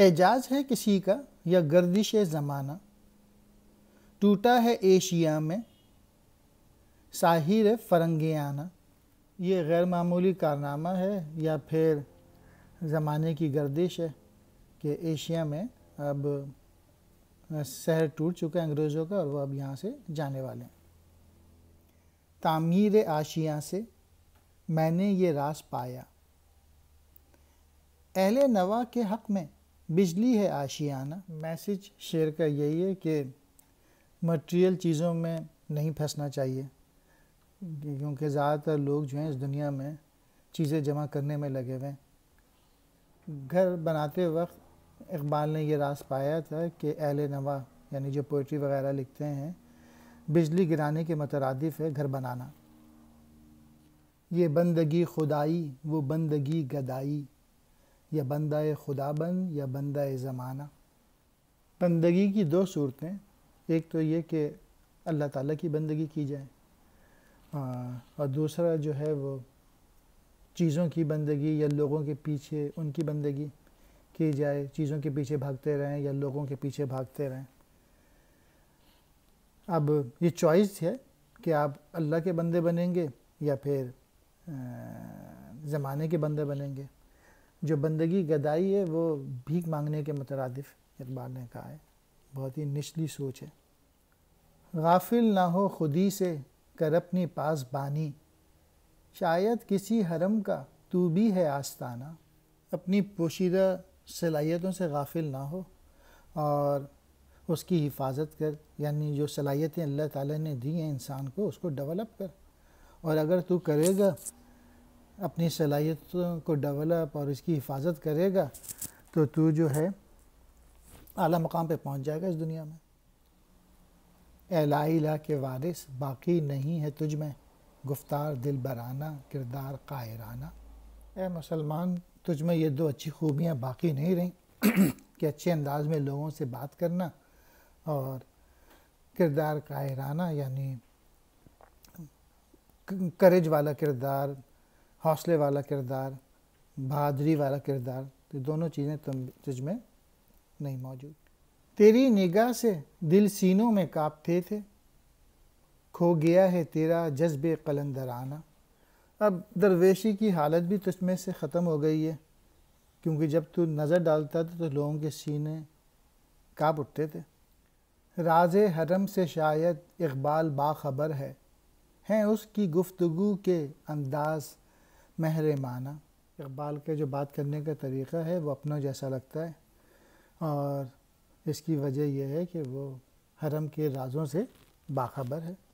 एजाज है किसी का या गर्दिश ज़माना टूटा है एशिया में साहिर फरंगियाना ये गैर मामूली कारनामा है या फिर ज़माने की गर्दिश है कि एशिया में अब शहर टूट चुका है अंग्रेज़ों का और वह अब यहाँ से जाने वाले हैं तामीर आशिया से मैंने ये रास पाया अहल नवा के हक़ में बिजली है आशियाना मैसेज शेयर का यही है कि मटेरियल चीज़ों में नहीं फंसना चाहिए क्योंकि ज़्यादातर लोग जो हैं इस दुनिया में चीज़ें जमा करने में लगे हुए हैं घर बनाते वक्त इकबाल ने यह रास पाया था कि अहल नवा यानी जो पोइट्री वगैरह लिखते हैं बिजली गिराने के मतरदफ़ है घर बनाना ये बंदगी खुदाई वो बंदगी गदाई या बंदा खुदाबंद या बंदा ज़माना बंदगी की दो सूरतें एक तो ये कि अल्लाह ताला की बंदगी की जाए और दूसरा जो है वो चीज़ों की बंदगी या लोगों के पीछे उनकी बंदगी की जाए चीज़ों के पीछे भागते रहें या लोगों के पीछे भागते रहें अब ये चॉइस है कि आप अल्लाह के बंदे बनेंगे या फिर ज़माने के बंदे बनेंगे जो बंदगी गदाई है वो भीख मांगने के मुतरदफ इकबाल ने कहा है बहुत ही निचली सोच है गाफिल ना हो खुदी से कर अपनी पास बानी शायद किसी हरम का तू भी है आस्ताना अपनी पोशीदा सलाहियतों से गाफिल ना हो और उसकी हिफाजत कर यानी जो सलाहियतें अल्लाह ताला ने दी हैं इंसान को उसको डेवलप कर और अगर तू करेगा अपनी सलाहियतों को डेवलप और इसकी हिफाजत करेगा तो तू जो है आला मकाम पे पहुंच जाएगा इस दुनिया में एलाइला के वारिस बाकी नहीं है तुझ में गुफ्तार दिल बराना किरदार कायराना ए मुसलमान तुझ में ये दो अच्छी खूबियाँ बाकी नहीं रहीं कि अच्छे अंदाज में लोगों से बात करना और किरदार कायराना यानी करेज वाला किरदार हौसले वाला किरदार बहादरी वाला किरदार तो दोनों चीज़ें तुम तुझ में नहीं मौजूद तेरी निगाह से दिल सीनों में कांपते थे खो गया है तेरा जज्ब कलंदराना अब दरवेशी की हालत भी तुझ में से ख़त्म हो गई है क्योंकि जब तू नज़र डालता था तो लोगों के सीने काँप उठते थे राज हरम से शायद इकबाल बाखबर है हैं उसकी गुफ्तगु के अंदाज़ महर माना इकबाल के जो बात करने का तरीक़ा है वो अपनों जैसा लगता है और इसकी वजह यह है कि वो हरम के राज़ों से बाखबर है